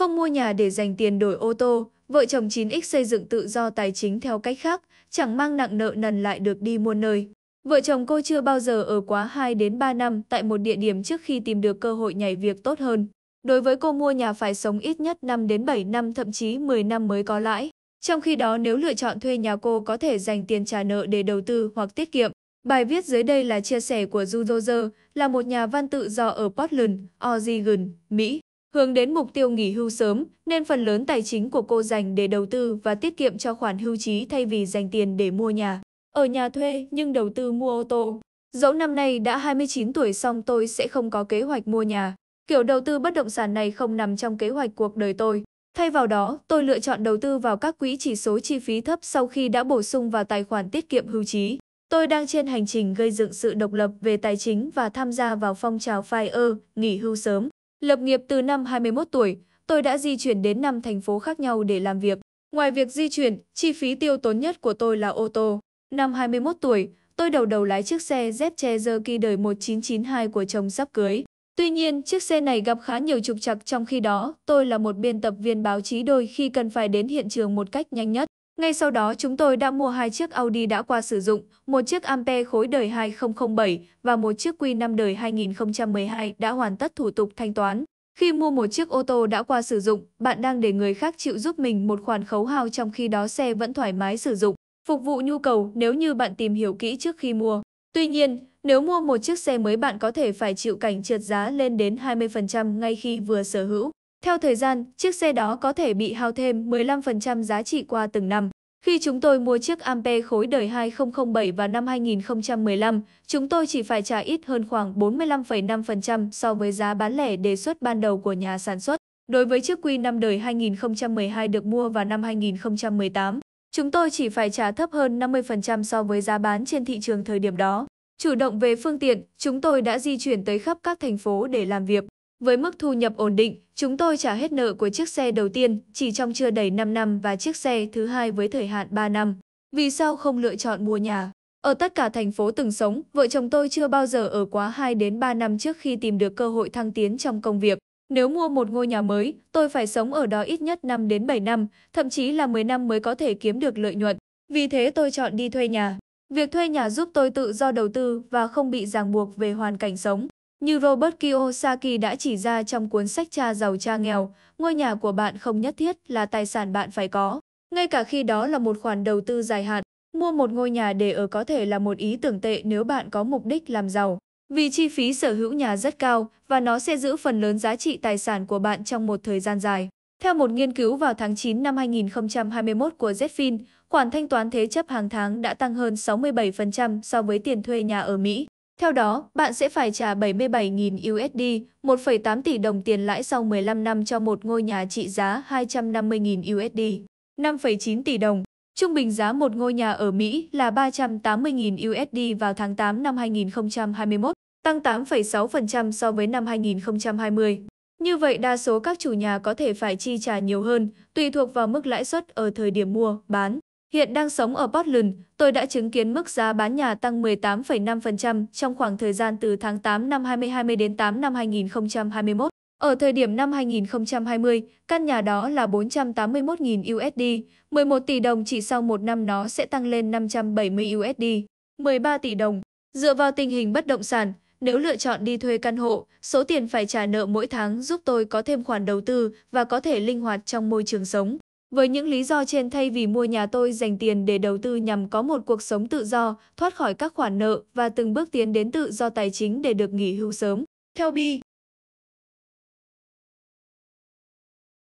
Không mua nhà để dành tiền đổi ô tô, vợ chồng 9X xây dựng tự do tài chính theo cách khác, chẳng mang nặng nợ nần lại được đi mua nơi. Vợ chồng cô chưa bao giờ ở quá 2 đến 3 năm tại một địa điểm trước khi tìm được cơ hội nhảy việc tốt hơn. Đối với cô mua nhà phải sống ít nhất 5 đến 7 năm thậm chí 10 năm mới có lãi. Trong khi đó nếu lựa chọn thuê nhà cô có thể dành tiền trả nợ để đầu tư hoặc tiết kiệm. Bài viết dưới đây là chia sẻ của Juzozer, là một nhà văn tự do ở Portland, Oregon, Mỹ. Hướng đến mục tiêu nghỉ hưu sớm, nên phần lớn tài chính của cô dành để đầu tư và tiết kiệm cho khoản hưu trí thay vì dành tiền để mua nhà. Ở nhà thuê nhưng đầu tư mua ô tô. Dẫu năm nay đã 29 tuổi xong tôi sẽ không có kế hoạch mua nhà. Kiểu đầu tư bất động sản này không nằm trong kế hoạch cuộc đời tôi. Thay vào đó, tôi lựa chọn đầu tư vào các quỹ chỉ số chi phí thấp sau khi đã bổ sung vào tài khoản tiết kiệm hưu trí. Tôi đang trên hành trình gây dựng sự độc lập về tài chính và tham gia vào phong trào FIRE, nghỉ hưu sớm. Lập nghiệp từ năm 21 tuổi, tôi đã di chuyển đến 5 thành phố khác nhau để làm việc. Ngoài việc di chuyển, chi phí tiêu tốn nhất của tôi là ô tô. Năm 21 tuổi, tôi đầu đầu lái chiếc xe Zepche Zerki đời 1992 của chồng sắp cưới. Tuy nhiên, chiếc xe này gặp khá nhiều trục trặc trong khi đó, tôi là một biên tập viên báo chí đôi khi cần phải đến hiện trường một cách nhanh nhất. Ngay sau đó chúng tôi đã mua hai chiếc Audi đã qua sử dụng, một chiếc Ampe khối đời 2007 và một chiếc Q5 đời 2012 đã hoàn tất thủ tục thanh toán. Khi mua một chiếc ô tô đã qua sử dụng, bạn đang để người khác chịu giúp mình một khoản khấu hao trong khi đó xe vẫn thoải mái sử dụng, phục vụ nhu cầu nếu như bạn tìm hiểu kỹ trước khi mua. Tuy nhiên, nếu mua một chiếc xe mới bạn có thể phải chịu cảnh trượt giá lên đến 20% ngay khi vừa sở hữu. Theo thời gian, chiếc xe đó có thể bị hao thêm 15% giá trị qua từng năm. Khi chúng tôi mua chiếc Ampe khối đời 2007 vào năm 2015, chúng tôi chỉ phải trả ít hơn khoảng 45,5% so với giá bán lẻ đề xuất ban đầu của nhà sản xuất. Đối với chiếc Q5 đời 2012 được mua vào năm 2018, chúng tôi chỉ phải trả thấp hơn 50% so với giá bán trên thị trường thời điểm đó. Chủ động về phương tiện, chúng tôi đã di chuyển tới khắp các thành phố để làm việc. Với mức thu nhập ổn định, chúng tôi trả hết nợ của chiếc xe đầu tiên chỉ trong chưa đầy 5 năm và chiếc xe thứ hai với thời hạn 3 năm. Vì sao không lựa chọn mua nhà? Ở tất cả thành phố từng sống, vợ chồng tôi chưa bao giờ ở quá 2 đến 3 năm trước khi tìm được cơ hội thăng tiến trong công việc. Nếu mua một ngôi nhà mới, tôi phải sống ở đó ít nhất 5 đến 7 năm, thậm chí là 10 năm mới có thể kiếm được lợi nhuận. Vì thế tôi chọn đi thuê nhà. Việc thuê nhà giúp tôi tự do đầu tư và không bị ràng buộc về hoàn cảnh sống. Như Robert Kiyosaki đã chỉ ra trong cuốn sách Cha giàu cha nghèo, ngôi nhà của bạn không nhất thiết là tài sản bạn phải có. Ngay cả khi đó là một khoản đầu tư dài hạn, mua một ngôi nhà để ở có thể là một ý tưởng tệ nếu bạn có mục đích làm giàu. Vì chi phí sở hữu nhà rất cao và nó sẽ giữ phần lớn giá trị tài sản của bạn trong một thời gian dài. Theo một nghiên cứu vào tháng 9 năm 2021 của Zfin, khoản thanh toán thế chấp hàng tháng đã tăng hơn 67% so với tiền thuê nhà ở Mỹ. Theo đó, bạn sẽ phải trả 77.000 USD, 1,8 tỷ đồng tiền lãi sau 15 năm cho một ngôi nhà trị giá 250.000 USD, 5,9 tỷ đồng. Trung bình giá một ngôi nhà ở Mỹ là 380.000 USD vào tháng 8 năm 2021, tăng 8,6% so với năm 2020. Như vậy, đa số các chủ nhà có thể phải chi trả nhiều hơn, tùy thuộc vào mức lãi suất ở thời điểm mua, bán. Hiện đang sống ở Portland, tôi đã chứng kiến mức giá bán nhà tăng 18,5% trong khoảng thời gian từ tháng 8 năm 2020 đến 8 năm 2021. Ở thời điểm năm 2020, căn nhà đó là 481.000 USD, 11 tỷ đồng chỉ sau một năm nó sẽ tăng lên 570 USD, 13 tỷ đồng. Dựa vào tình hình bất động sản, nếu lựa chọn đi thuê căn hộ, số tiền phải trả nợ mỗi tháng giúp tôi có thêm khoản đầu tư và có thể linh hoạt trong môi trường sống. Với những lý do trên thay vì mua nhà tôi dành tiền để đầu tư nhằm có một cuộc sống tự do, thoát khỏi các khoản nợ và từng bước tiến đến tự do tài chính để được nghỉ hưu sớm. Theo Bi,